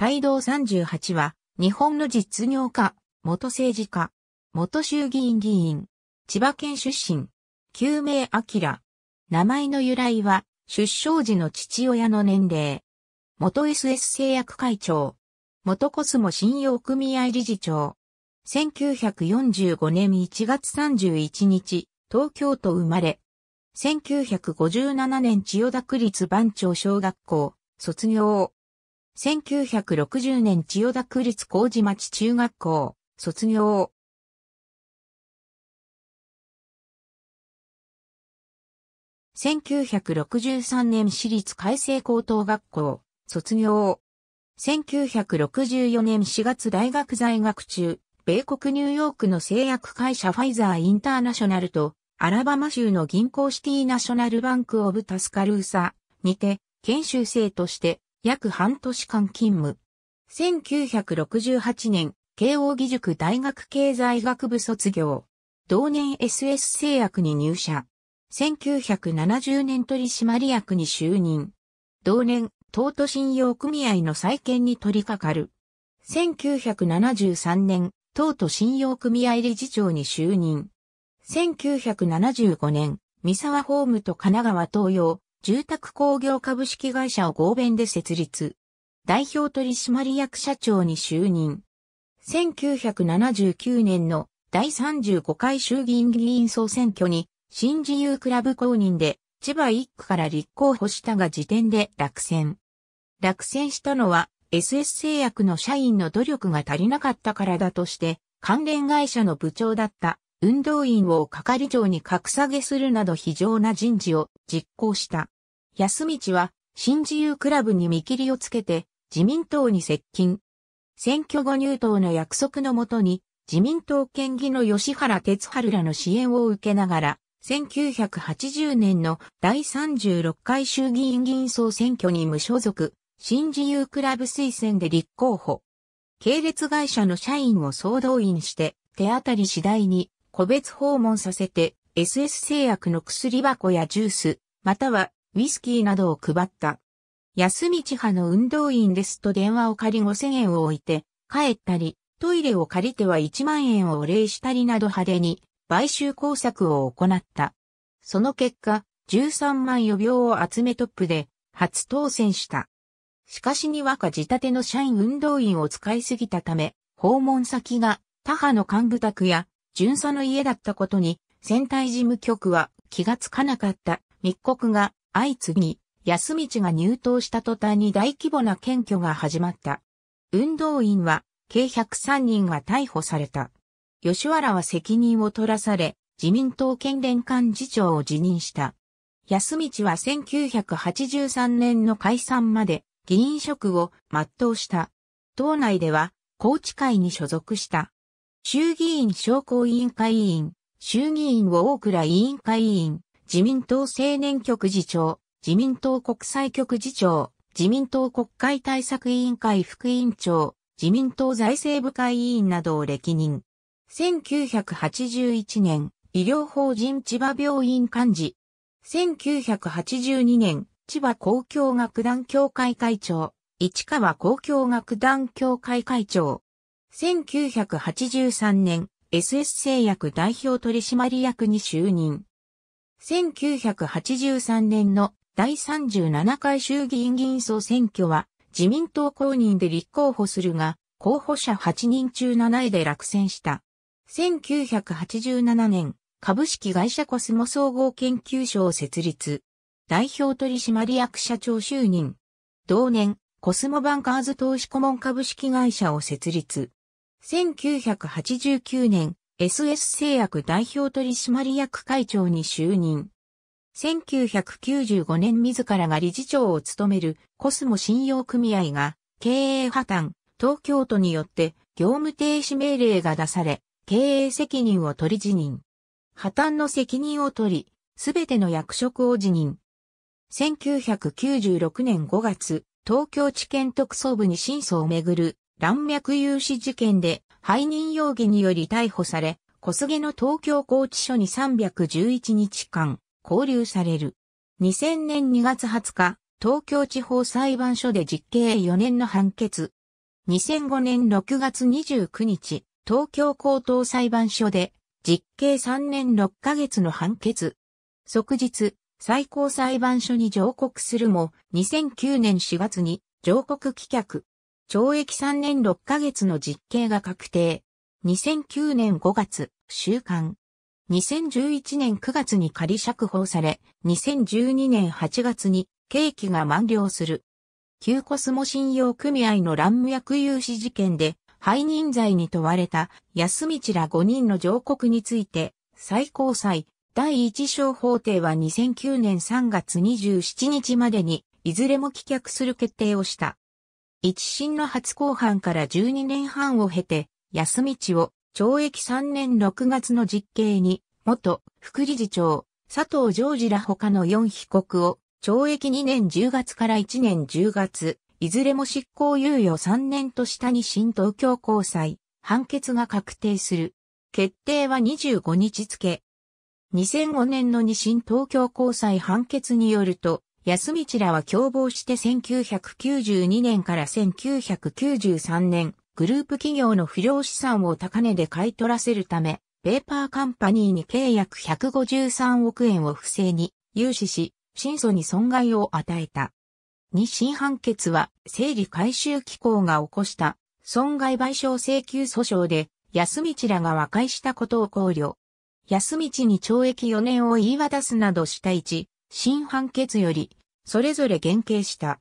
帯同38は、日本の実業家、元政治家、元衆議院議員、千葉県出身、救命明。名前の由来は、出生時の父親の年齢。元 SS 製薬会長、元コスモ信用組合理事長。1945年1月31日、東京都生まれ。1957年千代田区立番町小学校、卒業。1960年千代田区立麹町中学校、卒業。1963年私立海星高等学校、卒業。1964年4月大学在学中、米国ニューヨークの製薬会社ファイザーインターナショナルと、アラバマ州の銀行シティナショナルバンクオブタスカルーサにて、研修生として約半年間勤務。1968年、慶応義塾大学経済学部卒業。同年 SS 製薬に入社。1970年取締役に就任。同年、東都信用組合の再建に取り掛かる。1973年、東都信用組合理事長に就任。1975年、三沢法務と神奈川東洋、住宅工業株式会社を合弁で設立。代表取締役社長に就任。1979年の第35回衆議院議員総選挙に新自由クラブ公認で千葉1区から立候補したが時点で落選。落選したのは SS 製薬の社員の努力が足りなかったからだとして関連会社の部長だった運動員を係長に格下げするなど非常な人事を実行した。安道は新自由クラブに見切りをつけて自民党に接近。選挙後入党の約束のもとに自民党県議の吉原哲春らの支援を受けながら1980年の第36回衆議院議員総選挙に無所属、新自由クラブ推薦で立候補。系列会社の社員を総動員して手当たり次第に個別訪問させて SS 製薬の薬箱やジュース、またはウイスキーなどを配った。安道派の運動員ですと電話を借り5000円を置いて帰ったり、トイレを借りては1万円をお礼したりなど派手に買収工作を行った。その結果、13万余病を集めトップで初当選した。しかしにわか自立ての社員運動員を使いすぎたため、訪問先が他派の幹部宅や巡査の家だったことに、戦隊事務局は気がつかなかった密告が相次ぎ、安道が入党した途端に大規模な検挙が始まった。運動員は計103人が逮捕された。吉原は責任を取らされ、自民党県連幹事長を辞任した。安道は1983年の解散まで議員職を全うした。党内では、高知会に所属した。衆議院商工委員会委員、衆議院を大倉委員会委員、自民党青年局次長、自民党国際局次長、自民党国会対策委員会副委員長、自民党財政部会委員などを歴任。1981年、医療法人千葉病院幹事。1982年、千葉公共楽団協会会長、市川公共楽団協会会長。1983年、SS 製薬代表取締役に就任。1983年の第37回衆議院議員総選挙は自民党公認で立候補するが、候補者8人中7位で落選した。1987年、株式会社コスモ総合研究所を設立。代表取締役社長就任。同年、コスモバンカーズ投資顧問株式会社を設立。1989年、SS 製薬代表取締役会長に就任。1995年自らが理事長を務めるコスモ信用組合が経営破綻、東京都によって業務停止命令が出され、経営責任を取り辞任。破綻の責任を取り、すべての役職を辞任。1996年5月、東京地検特捜部に審査をめぐる乱脈有志事件で背任容疑により逮捕され、小菅の東京拘置所に311日間、拘留される。2000年2月20日、東京地方裁判所で実刑4年の判決。2005年6月29日、東京高等裁判所で実刑3年6ヶ月の判決。即日、最高裁判所に上告するも、2009年4月に上告棄却。懲役3年6ヶ月の実刑が確定。2009年5月、週刊。2011年9月に仮釈放され、2012年8月に刑期が満了する。旧コスモ信用組合の乱脈融資事件で、背任罪に問われた安道ら5人の上告について、最高裁第一小法廷は2009年3月27日までに、いずれも棄却する決定をした。一審の初公判から12年半を経て、安道を懲役3年6月の実刑に、元副理事長、佐藤常次ら他の4被告を、懲役2年10月から1年10月、いずれも執行猶予3年としたに新東京高裁、判決が確定する。決定は25日付。2005年の二審東京高裁判決によると、安道らは共謀して1992年から1993年、グループ企業の不良資産を高値で買い取らせるため、ペーパーカンパニーに契約153億円を不正に融資し、真相に損害を与えた。二審判決は、整理回収機構が起こした損害賠償請求訴訟で、安道らが和解したことを考慮。安道に懲役4年を言い渡すなどした一、新判決より、それぞれ原型した。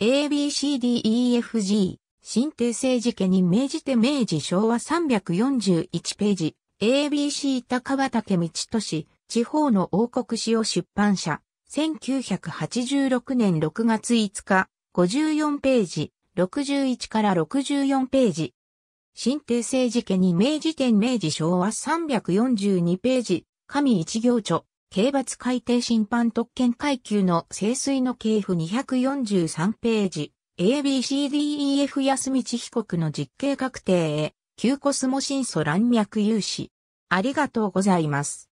ABCDEFG、新帝政治家に命じて明治昭和341ページ、ABC 高畑道都市、地方の王国史を出版社、1986年6月5日、54ページ、61から64ページ。新帝政治家に明治天明治昭和342ページ、神一行著、刑罰改定審判特権階級の清水の系譜243ページ、ABCDEF 安道被告の実刑確定へ、旧コスモ真相乱脈有志。ありがとうございます。